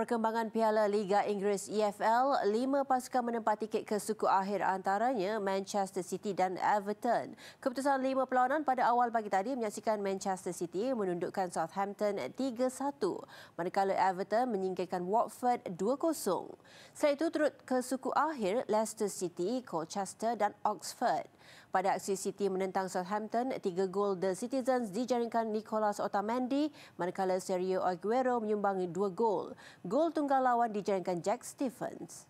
perkembangan Piala Liga Inggeris EFL, lima pasukan menempah tiket ke suku akhir antaranya Manchester City dan Everton. Keputusan lima perlawanan pada awal pagi tadi menyaksikan Manchester City menundukkan Southampton 3-1, manakala Everton menyingkirkan Watford 2-0. Selain itu, turut ke suku akhir Leicester City, Colchester dan Oxford. Pada aksi City menentang Southampton, tiga gol The Citizens dijaringkan Nicolas Otamendi manakala Sergio Aguero menyumbang dua gol. Gol tunggal lawan dijaringkan Jack Stephens.